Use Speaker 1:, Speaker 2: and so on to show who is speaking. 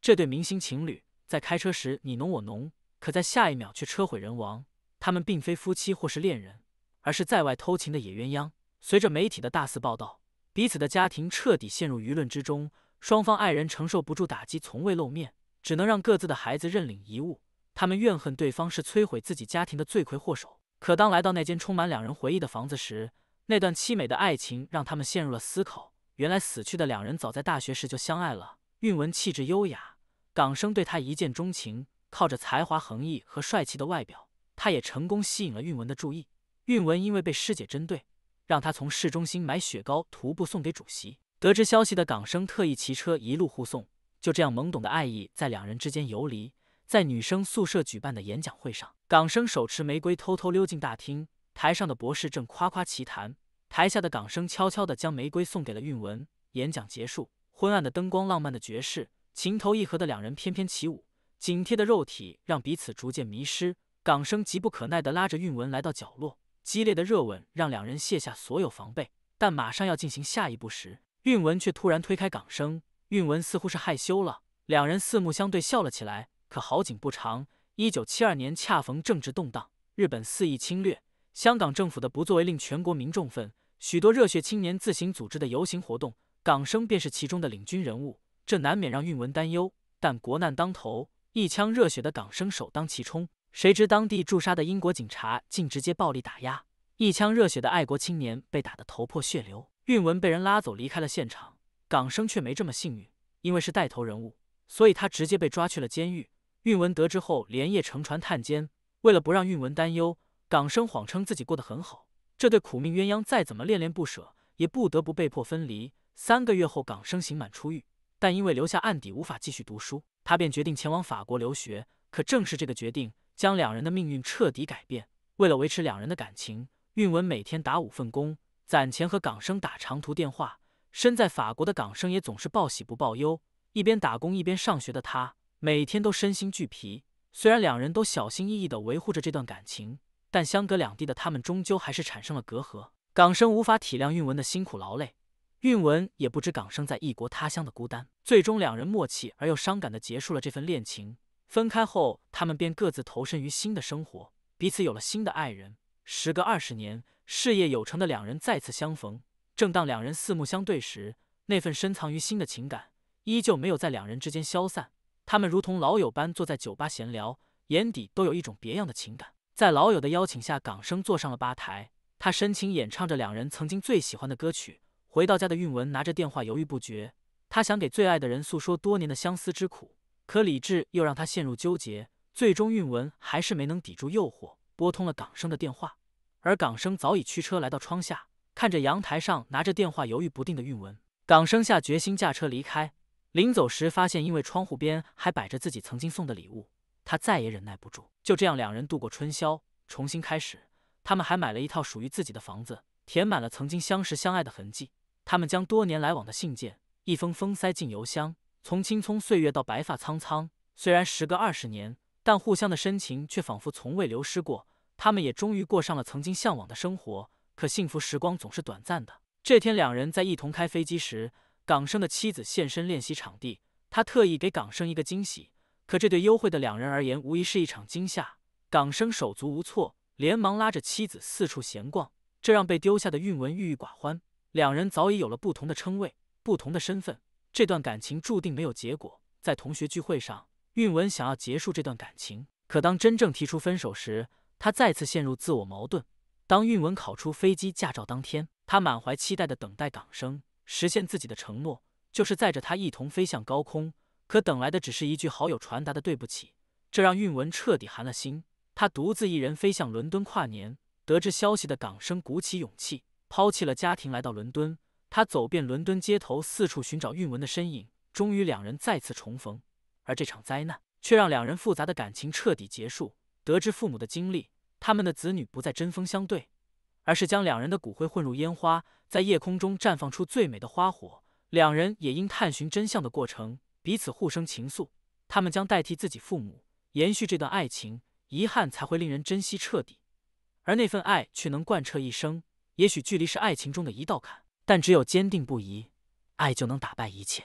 Speaker 1: 这对明星情侣在开车时你侬我侬，可在下一秒却车毁人亡。他们并非夫妻或是恋人，而是在外偷情的野鸳鸯。随着媒体的大肆报道，彼此的家庭彻底陷入舆论之中。双方爱人承受不住打击，从未露面，只能让各自的孩子认领遗物。他们怨恨对方是摧毁自己家庭的罪魁祸首。可当来到那间充满两人回忆的房子时，那段凄美的爱情让他们陷入了思考。原来死去的两人早在大学时就相爱了。韵文气质优雅。港生对他一见钟情，靠着才华横溢和帅气的外表，他也成功吸引了韵文的注意。韵文因为被师姐针对，让他从市中心买雪糕徒步送给主席。得知消息的港生特意骑车一路护送，就这样懵懂的爱意在两人之间游离。在女生宿舍举办的演讲会上，港生手持玫瑰偷偷溜进大厅，台上的博士正夸夸其谈，台下的港生悄悄地将玫瑰送给了韵文。演讲结束，昏暗的灯光，浪漫的爵士。情投意合的两人翩翩起舞，紧贴的肉体让彼此逐渐迷失。港生急不可耐地拉着韵文来到角落，激烈的热吻让两人卸下所有防备。但马上要进行下一步时，韵文却突然推开港生。韵文似乎是害羞了，两人四目相对，笑了起来。可好景不长，一九七二年恰逢政治动荡，日本肆意侵略，香港政府的不作为令全国民众愤，许多热血青年自行组织的游行活动，港生便是其中的领军人物。这难免让韵文担忧，但国难当头，一腔热血的港生首当其冲。谁知当地驻沙的英国警察竟直接暴力打压，一腔热血的爱国青年被打得头破血流，韵文被人拉走离开了现场。港生却没这么幸运，因为是带头人物，所以他直接被抓去了监狱。韵文得知后，连夜乘船探监。为了不让韵文担忧，港生谎称自己过得很好。这对苦命鸳鸯再怎么恋恋不舍，也不得不被迫分离。三个月后，港生刑满出狱。但因为留下案底无法继续读书，他便决定前往法国留学。可正是这个决定，将两人的命运彻底改变。为了维持两人的感情，韵文每天打五份工攒钱，和港生打长途电话。身在法国的港生也总是报喜不报忧，一边打工一边上学的他，每天都身心俱疲。虽然两人都小心翼翼的维护着这段感情，但相隔两地的他们终究还是产生了隔阂。港生无法体谅韵文的辛苦劳累。韵文也不知港生在异国他乡的孤单，最终两人默契而又伤感地结束了这份恋情。分开后，他们便各自投身于新的生活，彼此有了新的爱人。时隔二十年，事业有成的两人再次相逢。正当两人四目相对时，那份深藏于心的情感依旧没有在两人之间消散。他们如同老友般坐在酒吧闲聊，眼底都有一种别样的情感。在老友的邀请下，港生坐上了吧台，他深情演唱着两人曾经最喜欢的歌曲。回到家的韵文拿着电话犹豫不决，他想给最爱的人诉说多年的相思之苦，可理智又让他陷入纠结。最终，韵文还是没能抵住诱惑，拨通了港生的电话。而港生早已驱车来到窗下，看着阳台上拿着电话犹豫不定的韵文，港生下决心驾车离开。临走时，发现因为窗户边还摆着自己曾经送的礼物，他再也忍耐不住。就这样，两人度过春宵，重新开始。他们还买了一套属于自己的房子，填满了曾经相识相爱的痕迹。他们将多年来往的信件一封封塞进邮箱，从青葱岁月到白发苍苍，虽然时隔二十年，但互相的深情却仿佛从未流失过。他们也终于过上了曾经向往的生活。可幸福时光总是短暂的。这天，两人在一同开飞机时，港生的妻子现身练习场地，他特意给港生一个惊喜。可这对幽会的两人而言，无疑是一场惊吓。港生手足无措，连忙拉着妻子四处闲逛，这让被丢下的韵文郁郁寡欢。两人早已有了不同的称谓、不同的身份，这段感情注定没有结果。在同学聚会上，韵文想要结束这段感情，可当真正提出分手时，他再次陷入自我矛盾。当韵文考出飞机驾照当天，他满怀期待的等待港生实现自己的承诺，就是载着他一同飞向高空。可等来的只是一句好友传达的对不起，这让韵文彻底寒了心。他独自一人飞向伦敦跨年。得知消息的港生鼓起勇气。抛弃了家庭来到伦敦，他走遍伦敦街头，四处寻找韵文的身影。终于，两人再次重逢。而这场灾难却让两人复杂的感情彻底结束。得知父母的经历，他们的子女不再针锋相对，而是将两人的骨灰混入烟花，在夜空中绽放出最美的花火。两人也因探寻真相的过程，彼此互生情愫。他们将代替自己父母，延续这段爱情。遗憾才会令人珍惜彻底，而那份爱却能贯彻一生。也许距离是爱情中的一道坎，但只有坚定不移，爱就能打败一切。